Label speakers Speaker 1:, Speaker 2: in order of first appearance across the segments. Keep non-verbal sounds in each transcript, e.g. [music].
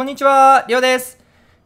Speaker 1: こんにちは、りょうです。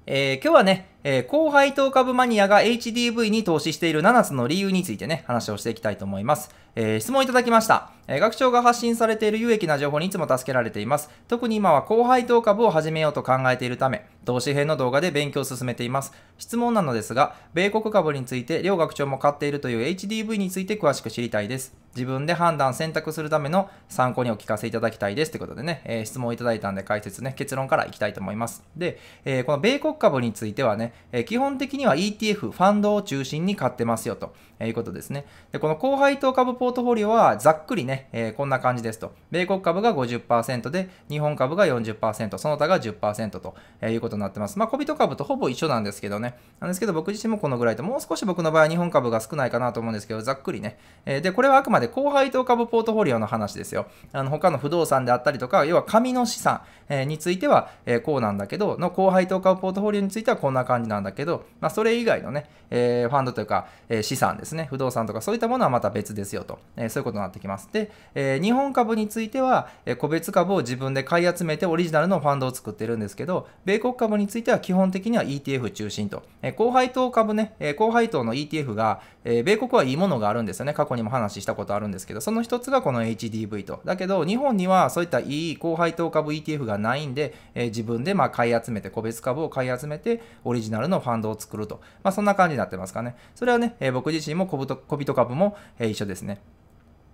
Speaker 1: えー、今日はね、えー、高配当株マニアが HDV に投資している7つの理由についてね、話をしていきたいと思います。えー、質問いただきました。えー、学長が発信されている有益な情報にいつも助けられています。特に今は高配当株を始めようと考えているため、投資編の動画で勉強を進めています。質問なのですが、米国株について両学長も買っているという HDV について詳しく知りたいです。自分で判断選択するための参考にお聞かせいただきたいです。ということでね、えー、質問いただいたんで解説ね、結論からいきたいと思います。で、えー、この米国株についてはね、え基本的には ETF、ファンドを中心に買ってますよと。えいうことですね。で、この高配当株ポートフォリオはざっくりね、えー、こんな感じですと。米国株が50%で、日本株が40%、その他が10%と、えいうことになってます。まあ、小人株とほぼ一緒なんですけどね。なんですけど、僕自身もこのぐらいと、もう少し僕の場合は日本株が少ないかなと思うんですけど、ざっくりね。えー、で、これはあくまで高配当株ポートフォリオの話ですよ。あの、他の不動産であったりとか、要は紙の資産、えー、については、えこうなんだけど、の高配当株ポートフォリオについてはこんな感じなんだけど、まあ、それ以外のね、えファンドというか、え資産ですですね、不動産とかそういったものはまた別ですよと、えそういうことになってきます。で、え日本株については、え個別株を自分で買い集めてオリジナルのファンドを作ってるんですけど、米国株については基本的には ETF 中心と、え高配当株ね、え高配当の ETF が、え米国はいいものがあるんですよね、過去にも話したことあるんですけど、その一つがこの HDV と。だけど、日本にはそういったいい高配当株 ETF がないんで、え自分でま買い集めて、個別株を買い集めて、オリジナルのファンドを作ると。まあ、そんな感じになってますかね。それはね、え僕自身も小人株も、一緒ですね。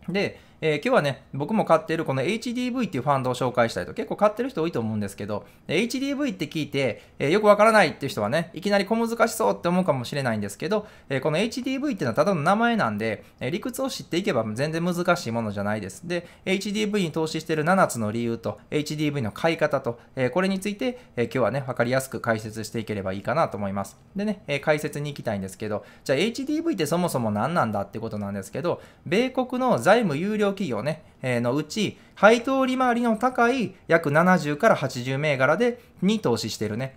Speaker 1: で、えー、今日はね、僕も買っているこの HDV っていうファンドを紹介したいと、結構買ってる人多いと思うんですけど、HDV って聞いて、えー、よくわからないっていう人はね、いきなり小難しそうって思うかもしれないんですけど、えー、この HDV っていうのはただの名前なんで、え理屈を知っていけば全然難しいものじゃないです。で、HDV に投資してる7つの理由と、HDV の買い方と、えこれについて、え今日はね、わかりやすく解説していければいいかなと思います。でね、え解説に行きたいんですけど、じゃあ HDV ってそもそも何なんだってことなんですけど、米国の財務優良企業ね、えー、のうち、配当利回りの高い約70から80銘柄で、に投資してるね。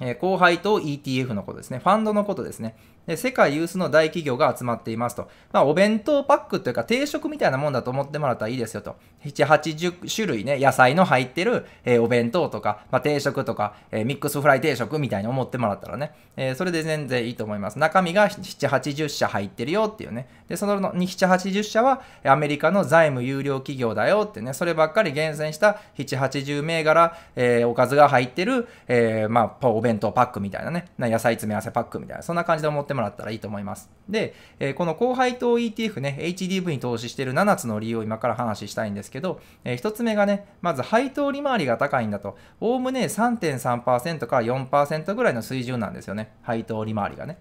Speaker 1: えー、高配当 ETF のことですね。ファンドのことですね。で、世界有数の大企業が集まっていますと。まあ、お弁当パックというか定食みたいなもんだと思ってもらったらいいですよと。7、80種類ね、野菜の入ってる、えー、お弁当とか、まあ、定食とか、えー、ミックスフライ定食みたいに思ってもらったらね、えー、それで全然いいと思います。中身が7、80社入ってるよっていうね。で、その7、80社はアメリカの財務有料企業だよってね、そればっかり厳選した7、80銘柄、えー、おかずが入ってる、えー、まあ、お弁当パックみたいなね、な野菜詰め合わせパックみたいな、そんな感じで思ってってもらったらいいと思います。で、えこの高配当 ETF ね、HDV に投資している7つの理由を今から話したいんですけど、え1つ目がね、まず配当利回りが高いんだと、おおむね3.3%から4%ぐらいの水準なんですよね、配当利回りがね。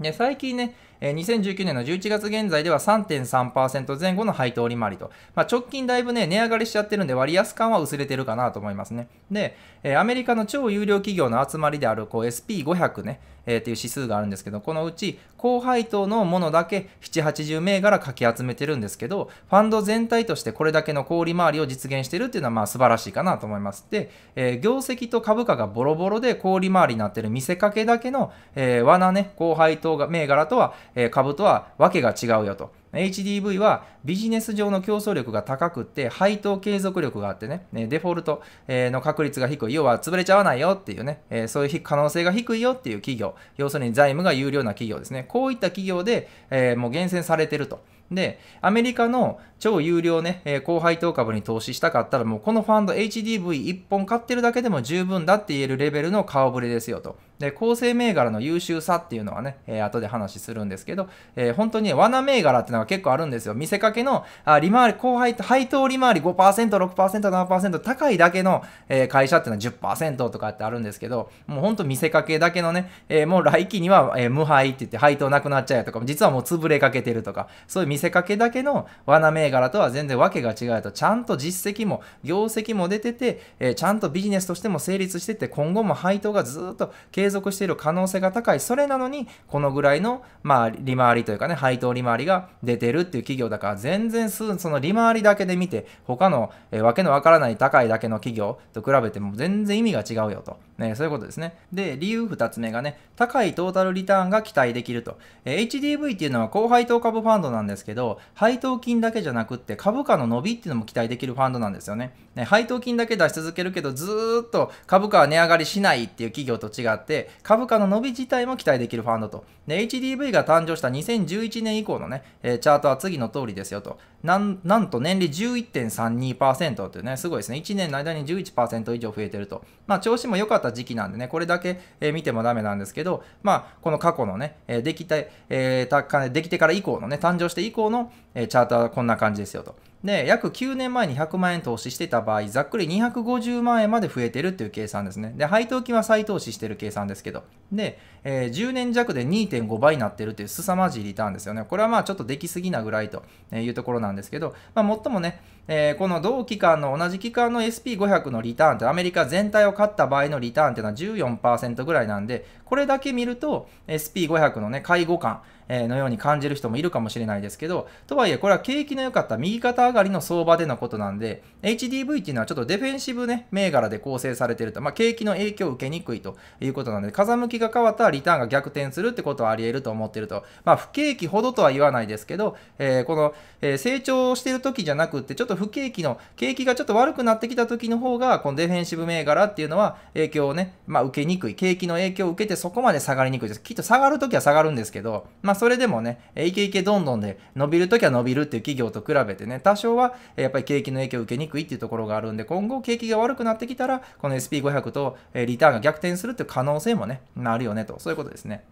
Speaker 1: で、最近ね、えー、2019年の11月現在では3.3%前後の配当利回りと、まあ、直近だいぶね、値上がりしちゃってるんで割安感は薄れてるかなと思いますね。で、えー、アメリカの超有料企業の集まりである SP500 ね、えー、っていう指数があるんですけど、このうち高配当のものだけ7、80銘柄かき集めてるんですけど、ファンド全体としてこれだけの小売回りを実現してるっていうのはまあ素晴らしいかなと思います。で、えー、業績と株価がボロボロで小売回りになってる見せかけだけの、えー、罠ね、高配当銘柄とはえ株とは訳が違うよと。HDV はビジネス上の競争力が高くって、配当継続力があってね、デフォルトの確率が低い、要は潰れちゃわないよっていうね、そういう可能性が低いよっていう企業、要するに財務が有料な企業ですね。こういった企業で、えもう厳選されてると。で、アメリカの超有料ね、えー、高配当株に投資したかったら、もうこのファンド HDV1 本買ってるだけでも十分だって言えるレベルの顔ぶれですよと。で、構成銘柄の優秀さっていうのはね、えー、後で話するんですけど、えー、本当に罠銘柄っていうのが結構あるんですよ。見せかけの、あ利回り、高配配当利回り5%、6%、7%高いだけの、えー、会社っていうのは10%とかってあるんですけど、もう本当見せかけだけのね、えー、もう来期には、えー、無配って言って配当なくなっちゃうとか、実はもう潰れかけてるとか、そういう見せかけだけの罠銘柄とは全然訳が違うと、ちゃんと実績も業績も出てて、えー、ちゃんとビジネスとしても成立してて、今後も配当がずっと継続している可能性が高い。それなのに、このぐらいの、まあ、利回りというかね、配当利回りが出てるっていう企業だから、全然その利回りだけで見て、他の、えー、わけのわからない高いだけの企業と比べても全然意味が違うよと。ね、そういうことですね。で、理由2つ目がね、高いトータルリターンが期待できると。えー、HDV っていうのは高配当株ファンドなんですけど、配当金だけじゃなくって、株価の伸びっていうのも期待できるファンドなんですよね。ね配当金だけ出し続けるけど、ずっと株価は値上がりしないっていう企業と違って、株価の伸び自体も期待できるファンドと。で、HDV が誕生した2011年以降のね、えー、チャートは次の通りですよと。なん、なんと年利11.32%というね、すごいですね。1年の間に11%以上増えてると。まあ、調子も良かった時期なんでね、これだけ、えー、見てもダメなんですけど、まあ、この過去のね、えー、できた、えー、たできてから以降のね、誕生して以降の、えー、チャートはこんな感じですよと。で、約9年前に100万円投資してた場合、ざっくり250万円まで増えてるっていう計算ですね。で、配当金は再投資してる計算ですけど。で、えー、10年弱で2.5倍になってるっていう凄まじいリターンですよね。これはまあちょっとできすぎなぐらいというところなんですけど、まあ、もっともね、えー、この同期間の同じ期間の SP500 のリターンってアメリカ全体を買った場合のリターンっていうのは14%ぐらいなんで、これだけ見ると SP500 のね、介護感、えのように感じる人もいるかもしれないですけど、とはいえ、これは景気の良かった右肩上がりの相場でのことなんで、HDV っていうのはちょっとディフェンシブね、銘柄で構成されていると、まあ、景気の影響を受けにくいということなので、風向きが変わったらリターンが逆転するってことはあり得ると思ってると、まあ、不景気ほどとは言わないですけど、えー、この、え成長してる時じゃなくって、ちょっと不景気の、景気がちょっと悪くなってきた時の方が、このディフェンシブ銘柄っていうのは影響をね、まあ、受けにくい、景気の影響を受けてそこまで下がりにくいです。きっと下がるときは下がるんですけど、まそれでもね、イケイケどんどんで伸びるときは伸びるっていう企業と比べてね、多少はやっぱり景気の影響を受けにくいっていうところがあるんで、今後景気が悪くなってきたら、この SP500 とリターンが逆転するっていう可能性もね、あるよねと、そういうことですね。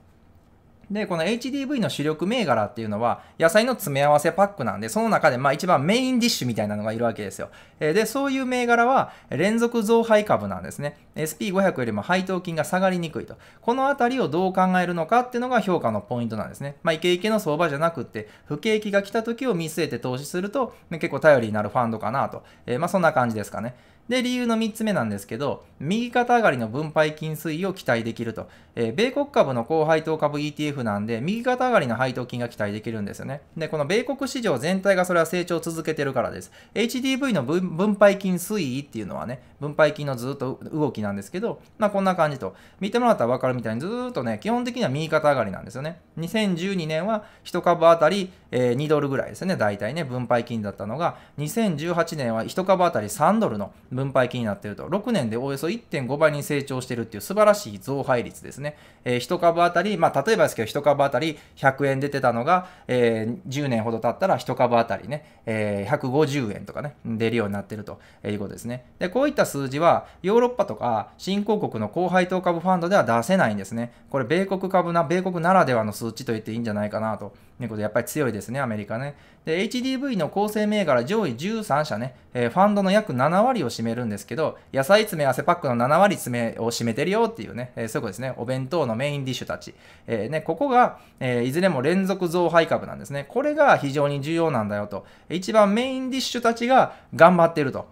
Speaker 1: で、この HDV の主力銘柄っていうのは、野菜の詰め合わせパックなんで、その中で、まあ一番メインディッシュみたいなのがいるわけですよ。えで、そういう銘柄は、連続増配株なんですね。SP500 よりも配当金が下がりにくいと。このあたりをどう考えるのかっていうのが評価のポイントなんですね。まあ、イケイケの相場じゃなくって、不景気が来た時を見据えて投資すると、結構頼りになるファンドかなと。えまあ、そんな感じですかね。で、理由の3つ目なんですけど、右肩上がりの分配金推移を期待できると。えー、米国株の高配当株 ETF なんで、右肩上がりの配当金が期待できるんですよね。で、この米国市場全体がそれは成長を続けてるからです。HDV の分配金推移っていうのはね、分配金のずっと動きなんですけど、まあこんな感じと。見てもらったらわかるみたいにずっとね、基本的には右肩上がりなんですよね。2012年は1株あたり、えー、2ドルぐらいですね、大体ね、分配金だったのが、2018年は1株あたり3ドルの分配金になっていると。6年でおよそ1.5倍に成長しているっていう素晴らしい増配率ですね。えー、1株当たり、まあ、例えばですけど、1株当たり100円出てたのが、えー、10年ほど経ったら1株当たりね、えー、150円とかね、出るようになっているということですね。で、こういった数字は、ヨーロッパとか新興国の高配当株ファンドでは出せないんですね。これ、米国株な、米国ならではの数値と言っていいんじゃないかなということで、やっぱり強いですね、アメリカね。で、HDV の構成銘柄上位13社ね、えー、ファンドの約7割を占めるんですけど、野菜詰め、汗パックの7割詰めを占めてるよっていうね、えー、そういうことですね。お弁当のメインディッシュたち。えー、ね、ここが、えー、いずれも連続増配株なんですね。これが非常に重要なんだよと。一番メインディッシュたちが頑張ってると。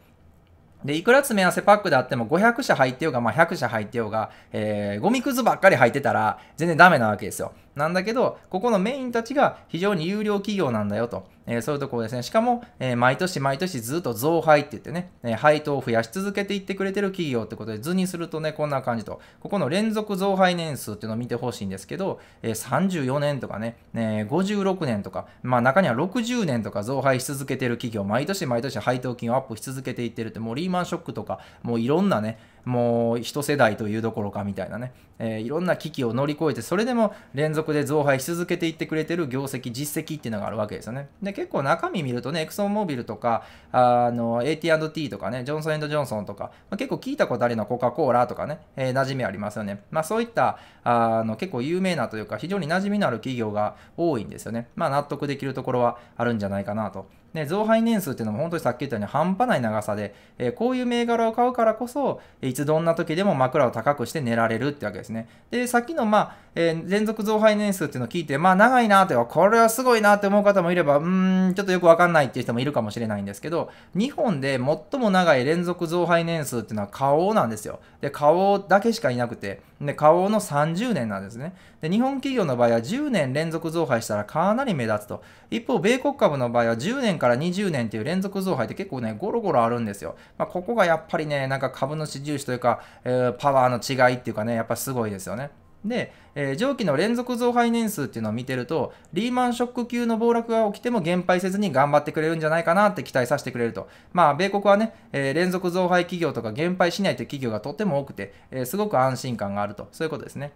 Speaker 1: で、いくら詰め合わせパックであっても500社入ってようが、まあ、100社入ってようが、えー、ゴミくずばっかり入ってたら全然ダメなわけですよ。なんだけど、ここのメインたちが非常に有料企業なんだよと。えー、そういうところですね。しかも、えー、毎年毎年ずっと増配って言ってね、えー、配当を増やし続けていってくれてる企業ってことで図にするとね、こんな感じと。ここの連続増配年数っていうのを見てほしいんですけど、え34年とかね、え56年とか、まあ中には60年とか増配し続けてる企業、毎年毎年配当金をアップし続けていってるって、もうリーマンショックとか、もういろんなね、もう一世代というどころかみたいなね、えー、いろんな危機を乗り越えて、それでも連続で増配し続けていってくれてる業績、実績っていうのがあるわけですよね。で、結構中身見るとね、エクソンモービルとか、あの、AT&T とかね、ジョンソンジョンソンとか、まあ、結構聞いたことあるのコカ・コーラとかね、えー、馴染みありますよね。まあそういった、あの、結構有名なというか、非常に馴染みのある企業が多いんですよね。まあ納得できるところはあるんじゃないかなと。ね、増配年数っていうのも本当にさっき言ったように半端ない長さで、えー、こういう銘柄を買うからこそ、いつどんな時でも枕を高くして寝られるってわけですね。で、さっきの、まあ、えー、連続増配年数っていうのを聞いて、まあ長いなというか、これはすごいなって思う方もいれば、うーん、ちょっとよくわかんないっていう人もいるかもしれないんですけど、日本で最も長い連続増配年数っていうのは花王なんですよ。で、花王だけしかいなくて、で、花王の30年なんですね。で、日本企業の場合は10年連続増配したらかなり目立つと。一方、米国株の場合は10年から20年っていう連続増配って結構ね、ゴロゴロあるんですよ。まあ、ここがやっぱりね、なんか株主重視というか、えー、パワーの違いっていうかね、やっぱすごいですよね。で、えー、上記の連続増配年数っていうのを見てると、リーマンショック級の暴落が起きても減配せずに頑張ってくれるんじゃないかなって期待させてくれると。まあ、米国はね、えー、連続増配企業とか減配しないという企業がとっても多くて、えー、すごく安心感があると。そういうことですね。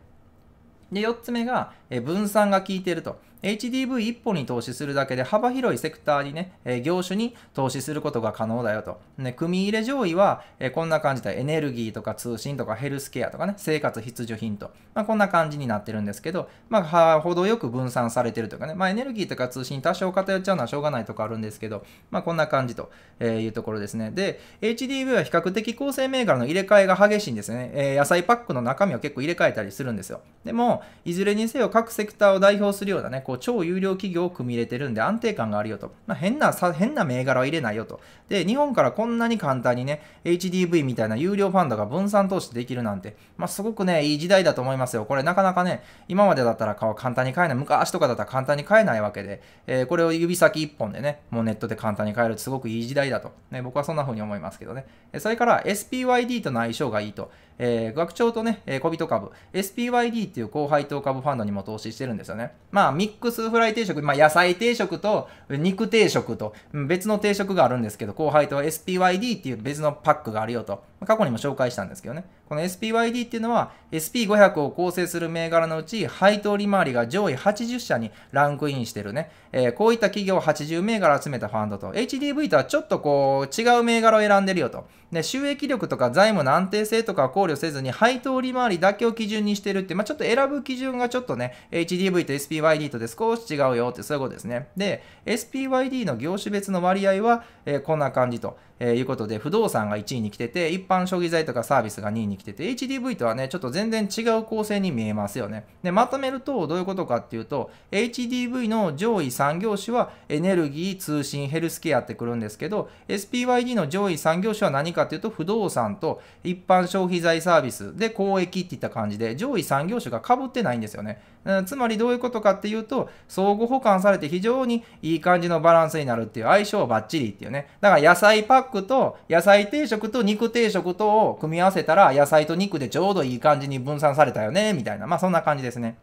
Speaker 1: で、4つ目が、え分散が効いてると。h d v 一本に投資するだけで幅広いセクターにね、え業種に投資することが可能だよと。ね、組入れ上位は、えこんな感じでエネルギーとか通信とかヘルスケアとかね、生活必需品と、まあ、こんな感じになってるんですけど、まあ、程よく分散されてるというかね、まあ、エネルギーとか通信多少偏っちゃうのはしょうがないとかあるんですけど、まあ、こんな感じというところですね。で、HDV は比較的構成銘柄の入れ替えが激しいんですね。え野菜パックの中身を結構入れ替えたりするんですよ。でも、いずれにせよ各セクターを代表するようなね、こう超優良企業を組み入れてるんで安定感があるよと。まあ、変なさ、変な銘柄は入れないよと。で、日本からこんなに簡単にね、HDV みたいな有料ファンドが分散投資できるなんて、まあ、すごくね、いい時代だと思いますよ。これなかなかね、今までだったら顔簡単に買えない。昔とかだったら簡単に買えないわけで、えー、これを指先1本でね、もうネットで簡単に買えるってすごくいい時代だと。ね、僕はそんな風に思いますけどね。それから SPYD との相性がいいと。えー、学長とね、えー、小人株、SPYD っていう高配当株ファンドにも投資してるんですよね。まあ、ミックスフライ定食、まあ、野菜定食と肉定食と、別の定食があるんですけど、高配当 SPYD っていう別のパックがあるよと。過去にも紹介したんですけどね、この SPYD っていうのは SP500 を構成する銘柄のうち配当利回りが上位80社にランクインしてるね、えー、こういった企業を80銘柄集めたファンドと、HDV とはちょっとこう違う銘柄を選んでるよと。で、収益力とか財務の安定性とか考慮せずに配当利回りだけを基準にしてるって、まあ、ちょっと選ぶ基準がちょっとね、HDV と SPYD とで少し違うよってそういうことですね。で、SPYD の業種別の割合は、えー、こんな感じと。えー、いうことで、不動産が1位に来てて、一般消費財とかサービスが2位に来てて、HDV とはね、ちょっと全然違う構成に見えますよね。で、まとめるとどういうことかっていうと、HDV の上位産業種はエネルギー、通信、ヘルスケアってくるんですけど、SPYD の上位産業種は何かっていうと、不動産と一般消費財サービスで公益っていった感じで、上位産業種が被ってないんですよね。つまりどういうことかっていうと、相互補完されて非常にいい感じのバランスになるっていう相性バッチリっていうね。だから野菜パッックと野菜定食と肉定食とを組み合わせたら野菜と肉でちょうどいい感じに分散されたよね、みたいな。まあそんな感じですね。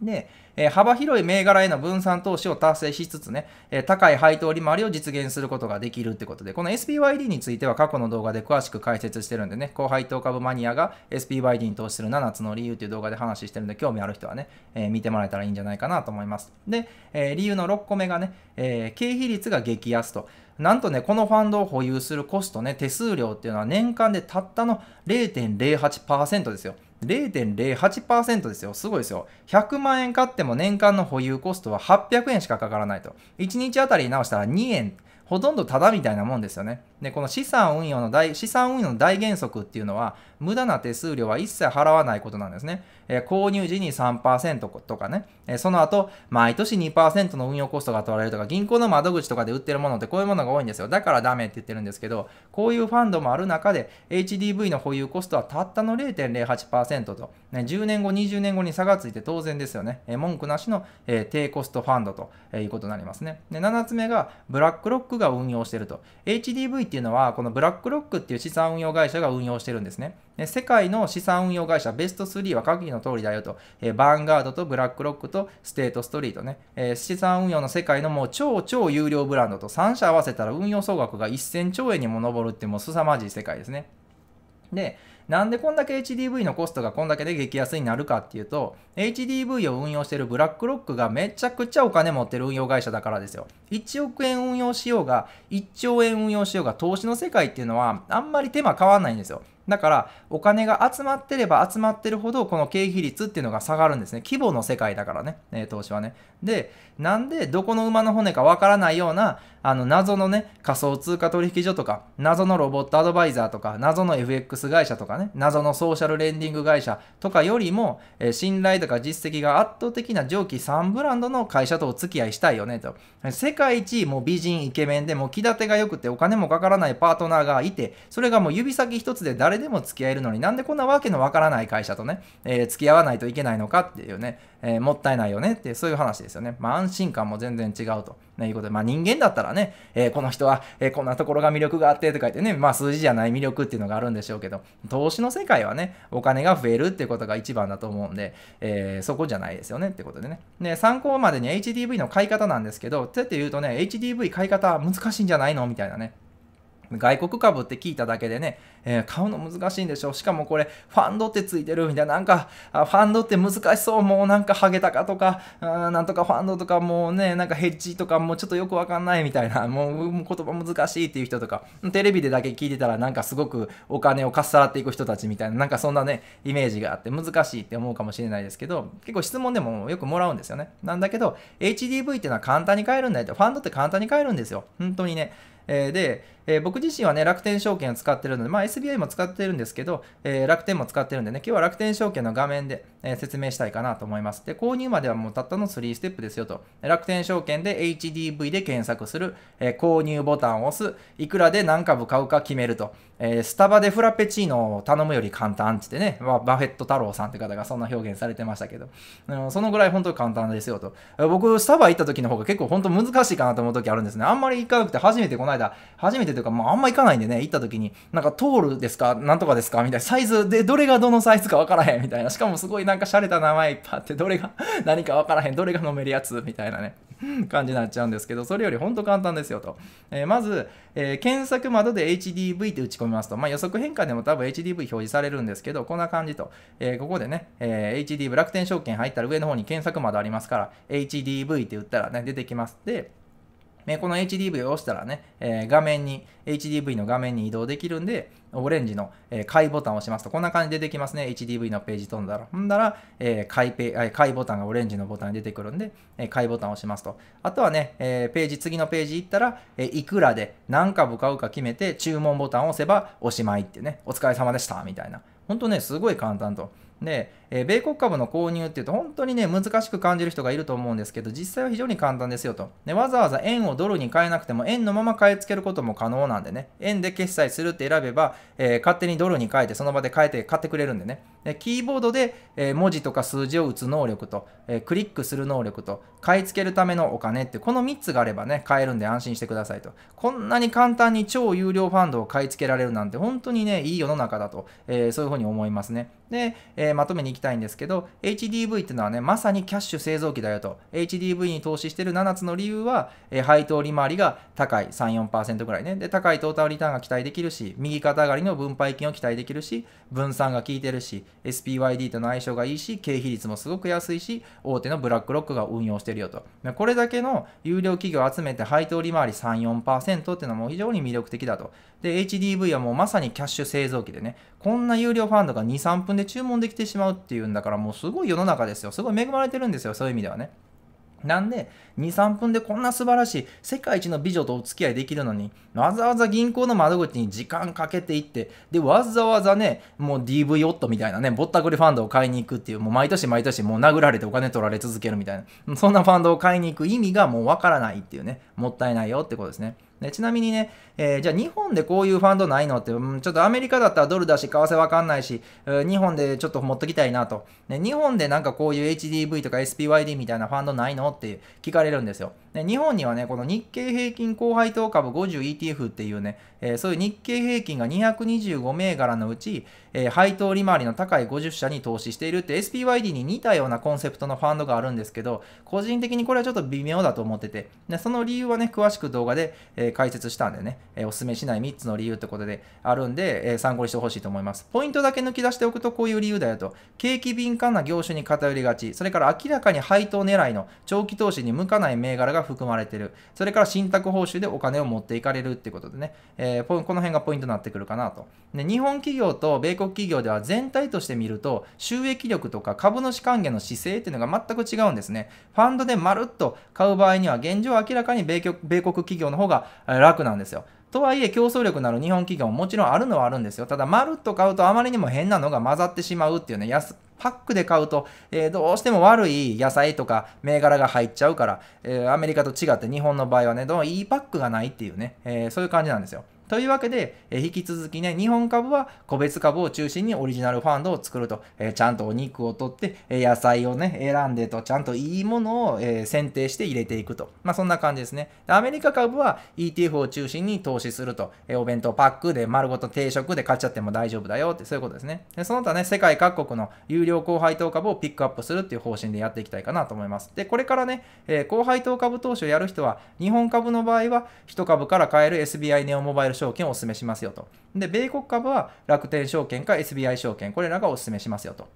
Speaker 1: で、え幅広い銘柄への分散投資を達成しつつね、え高い配当利回りを実現することができるってことで、この SPYD については過去の動画で詳しく解説してるんでね、高配当株マニアが SPYD に投資する7つの理由っていう動画で話してるんで、興味ある人はね、えー、見てもらえたらいいんじゃないかなと思います。で、えー、理由の6個目がね、えー、経費率が激安と。なんとね、このファンドを保有するコストね、手数料っていうのは年間でたったの0.08%ですよ。0.08%ですよ。すごいですよ。100万円買っても年間の保有コストは800円しかかからないと。1日あたり直したら2円、ほとんどタダみたいなもんですよね。でこの資産運用の大資産運用の大原則っていうのは無駄な手数料は一切払わないことなんですね、えー、購入時に3%とかね、えー、その後毎年2%の運用コストが取られるとか銀行の窓口とかで売ってるものってこういうものが多いんですよだからダメって言ってるんですけどこういうファンドもある中で HDV の保有コストはたったの0.08%と、ね、10年後20年後に差がついて当然ですよね、えー、文句なしの、え低コストファンドということになりますねで7つ目がブラックロックが運用してると HDV っていうのは、このブラックロックっていう資産運用会社が運用してるんですね。で世界の資産運用会社ベスト3は限りの通りだよと、えー、バンガードとブラックロックとステートストリートね、えー、資産運用の世界のもう超超有料ブランドと3社合わせたら運用総額が1000兆円にも上るってもう凄まじい世界ですね。で、なんでこんだけ HDV のコストがこんだけで激安になるかっていうと、HDV を運用してるブラックロックがめちゃくちゃお金持ってる運用会社だからですよ。1億円運用しようが、1兆円運用しようが、投資の世界っていうのはあんまり手間変わんないんですよ。だから、お金が集まってれば集まってるほど、この経費率っていうのが下がるんですね。規模の世界だからね、え投資はね。で、なんで、どこの馬の骨かわからないような、あの、謎のね、仮想通貨取引所とか、謎のロボットアドバイザーとか、謎の FX 会社とかね、謎のソーシャルレンディング会社とかよりも、え信頼とか実績が圧倒的な上記3ブランドの会社とお付き合いしたいよね、と。世界一、もう美人、イケメンで、もう気立てが良くて、お金もかからないパートナーがいて、それがもう指先一つで誰でも付き合えるのになんでこんなわけのわからない会社とね、えー、付き合わないといけないのかっていうね、えー、もったいないよねってそういう話ですよね。まあ安心感も全然違うと、ね、いうことで、まあ人間だったらね、えー、この人は、えー、こんなところが魅力があってとか言ってね、まあ数字じゃない魅力っていうのがあるんでしょうけど、投資の世界はね、お金が増えるってことが一番だと思うんで、えー、そこじゃないですよねってことでね。で、参考までに HDV の買い方なんですけど、手でって言うとね、HDV 買い方難しいんじゃないのみたいなね。外国株って聞いただけでね、えー、買うの難しいんでしょう。しかもこれ、ファンドってついてるみたいな、なんか、ファンドって難しそう。もうなんかハゲタカとか、なんとかファンドとか、もうね、なんかヘッジとか、もうちょっとよくわかんないみたいな、もう言葉難しいっていう人とか、テレビでだけ聞いてたら、なんかすごくお金をかっさらっていく人たちみたいな、なんかそんなね、イメージがあって難しいって思うかもしれないですけど、結構質問でもよくもらうんですよね。なんだけど、HDV っていうのは簡単に買えるんだよって、ファンドって簡単に買えるんですよ。本当にね。えー、で、えー、僕自身はね、楽天証券を使ってるので、まあ SBI も使ってるんですけど、えー、楽天も使ってるんでね、今日は楽天証券の画面で、えー、説明したいかなと思います。で、購入まではもうたったの3ステップですよと。楽天証券で HDV で検索する、え購入ボタンを押す、いくらで何株買うか決めると。えスタバでフラペチーノを頼むより簡単ってね、まあ、バフェット太郎さんって方がそんな表現されてましたけど、うん、そのぐらい本当に簡単ですよと。僕、スタバ行った時の方が結構本当難しいかなと思う時あるんですね。あんまり行かなくて、初めてこの間、初めててというか、まあ、あんま行かないんでね、行った時に、なんか、トールですかなんとかですかみたいな、サイズで、どれがどのサイズかわからへんみたいな。しかもすごいなんか洒落た名前いっぱいあって、どれが [laughs] 何かわからへん、どれが飲めるやつみたいなね、感じになっちゃうんですけど、それよりほんと簡単ですよと。えー、まず、えー、検索窓で HDV って打ち込みますと、まあ、予測変換でも多分 HDV 表示されるんですけど、こんな感じと。えー、ここでね、え HDV 楽天証券入ったら上の方に検索窓ありますから、HDV って打ったらね、出てきます。で、えこの HDV を押したらね、え画面に、HDV の画面に移動できるんで、オレンジの、え買いボタンを押しますと、こんな感じで出てきますね。HDV のページ飛んだら。んだら、え買いペ買いボタンがオレンジのボタンに出てくるんで、え買いボタンを押しますと。あとはね、えページ、次のページ行ったら、えいくらで何株買うか決めて、注文ボタンを押せばおしまいってね、お疲れ様でした、みたいな。ほんとね、すごい簡単と。で、えー、米国株の購入っていうと本当にね、難しく感じる人がいると思うんですけど、実際は非常に簡単ですよと。でわざわざ円をドルに変えなくても、円のまま買い付けることも可能なんでね、円で決済するって選べば、えー、勝手にドルに変えて、その場で変えて買ってくれるんでね。でキーボードで、えー、文字とか数字を打つ能力と、えー、クリックする能力と、買い付けるためのお金って、この3つがあればね、買えるんで安心してくださいと。こんなに簡単に超有料ファンドを買い付けられるなんて、本当にね、いい世の中だと、えそういうふうに思いますね。で、えまとめにきたいんですけど、HDV っていうのはね、まさにキャッシュ製造機だよと。HDV に投資してる7つの理由は、え配当利回りが高い、3、4%ぐらいね。で、高いトータルリターンが期待できるし、右肩上がりの分配金を期待できるし、分散が効いてるし、SPYD との相性がいいし、経費率もすごく安いし、大手のブラックロックが運用してるよと。これだけの有料企業を集めて配当利回り3、4%っていうのも非常に魅力的だと。で、HDV はもうまさにキャッシュ製造機でね、こんな有料ファンドが2、3分で注文できてしまうっっていうんだから、もうすごい世の中ですよ。すごい恵まれてるんですよ、そういう意味ではね。なんで、2、3分でこんな素晴らしい、世界一の美女とお付き合いできるのに、わざわざ銀行の窓口に時間かけていって、で、わざわざね、もう DV 夫みたいなね、ぼったくりファンドを買いに行くっていう、もう毎年毎年もう殴られてお金取られ続けるみたいな、そんなファンドを買いに行く意味がもうわからないっていうね、もったいないよってことですね。で、ちなみにね、えー、じゃあ日本でこういうファンドないのって、うん、ちょっとアメリカだったらドルだし、為替わかんないし、うん、日本でちょっと持っときたいなと、ね。日本でなんかこういう HDV とか SPYD みたいなファンドないのって聞かれるんですよ。ね、日本にはね、この日経平均高配当株 50ETF っていうね、えー、そういう日経平均が225銘柄のうち、えー、配当利回りの高い50社に投資しているって SPYD に似たようなコンセプトのファンドがあるんですけど、個人的にこれはちょっと微妙だと思ってて、でその理由はね、詳しく動画で、えー、解説したんでね、えー、お勧めしない3つの理由ってことであるんで、えー、参考にしてほしいと思います。ポイントだけ抜き出しておくとこういう理由だよと、景気敏感な業種に偏りがち、それから明らかに配当狙いの長期投資に向かない銘柄が含まれてる、それから信託報酬でお金を持っていかれるってことでね、えー、この辺がポイントになってくるかなと。で日本企業と米国企業では全体として見ると収益力とか株主還元の姿勢っていうのが全く違うんですね。ファンドでまるっと買う場合には現状明らかに米国企業の方が楽なんですよ。とはいえ競争力のある日本企業ももちろんあるのはあるんですよ。ただ、まるっと買うとあまりにも変なのが混ざってしまうっていうね、安パックで買うと、えー、どうしても悪い野菜とか銘柄が入っちゃうから、えー、アメリカと違って日本の場合はね、どういいパックがないっていうね、えー、そういう感じなんですよ。というわけで、え引き続きね、日本株は個別株を中心にオリジナルファンドを作ると、えちゃんとお肉を取って、え野菜をね、選んでと、ちゃんといいものを、え選定して入れていくと。まあ、そんな感じですね。アメリカ株は ETF を中心に投資すると、えお弁当パックで丸ごと定食で買っちゃっても大丈夫だよって、そういうことですね。でその他ね、世界各国の有料高配当株をピックアップするっていう方針でやっていきたいかなと思います。で、これからね、え高配当株投資をやる人は、日本株の場合は、1株から買える SBI ネオモバイル証券をお勧めしますよと。で、米国株は楽天証券か SBI 証券、これらがお勧めしますよと。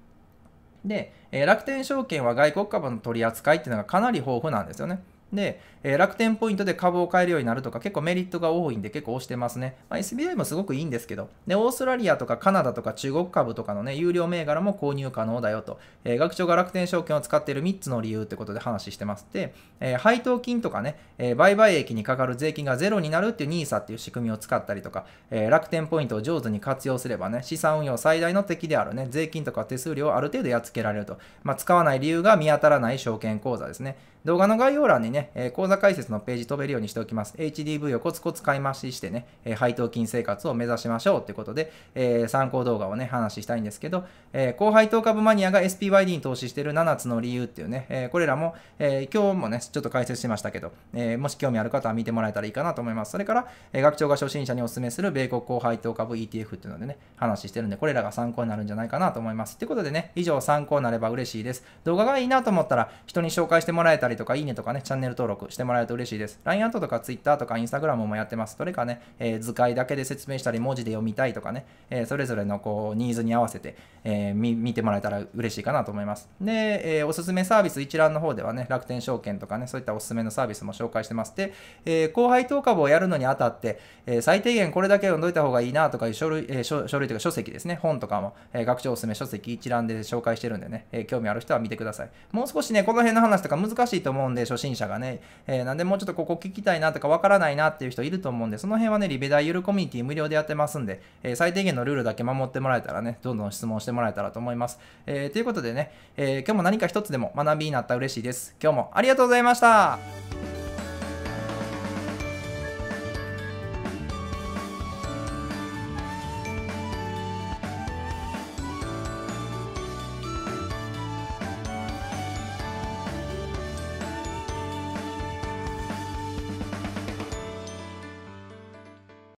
Speaker 1: で、え楽天証券は外国株の取り扱いっていうのがかなり豊富なんですよね。で、えー、楽天ポイントで株を買えるようになるとか結構メリットが多いんで結構押してますね。まあ、SBI もすごくいいんですけど、で、オーストラリアとかカナダとか中国株とかのね、有料銘柄も購入可能だよと、えー、学長が楽天証券を使っている3つの理由ってことで話してます。で、えー、配当金とかね、え売買益にかかる税金がゼロになるっていう NISA っていう仕組みを使ったりとか、え楽天ポイントを上手に活用すればね、資産運用最大の敵であるね、税金とか手数料をある程度やっつけられると、まあ、使わない理由が見当たらない証券口座ですね。動画の概要欄にね、え講座解説のページ飛べるようにしておきます。HDV をコツコツ買い増ししてね、え配当金生活を目指しましょうということで、え参考動画をね、話したいんですけど、え高配当株マニアが SPYD に投資してる7つの理由っていうね、えこれらも、え今日もね、ちょっと解説しましたけど、えもし興味ある方は見てもらえたらいいかなと思います。それから、え学長が初心者にお勧めする米国高配当株 ETF っていうのでね、話してるんで、これらが参考になるんじゃないかなと思います。ということでね、以上参考になれば嬉しいです。動画がいいなと思ったら、人に紹介してもらえたりりとか、いいねとかね、チャンネル登録してもらえると嬉しいです。LINE アートとか Twitter とか Instagram もやってます。どれかね、えー、図解だけで説明したり、文字で読みたいとかね、えー、それぞれのこうニーズに合わせて、えー、見てもらえたら嬉しいかなと思います。で、えおすすめサービス一覧の方ではね、楽天証券とかね、そういったおすすめのサービスも紹介してます。で、え後輩投下部をやるのにあたって、え最低限これだけ読んどいた方がいいなとかいう書類、え書類というか書籍ですね、本とかも、え学長おすすめ書籍一覧で紹介してるんでね、え興味ある人は見てください。もう少しね、この辺の話とか難しいと思うんで、初心者がね。えー、なんでもうちょっとここ聞きたいなとかわからないなっていう人いると思うんで、その辺はね、リベダイゆるコミュニティ無料でやってますんで、えー、最低限のルールだけ守ってもらえたらね、どんどん質問してもらえたらと思います。えー、ということでね、え今日も何か一つでも学びになったら嬉しいです。今日もありがとうございました。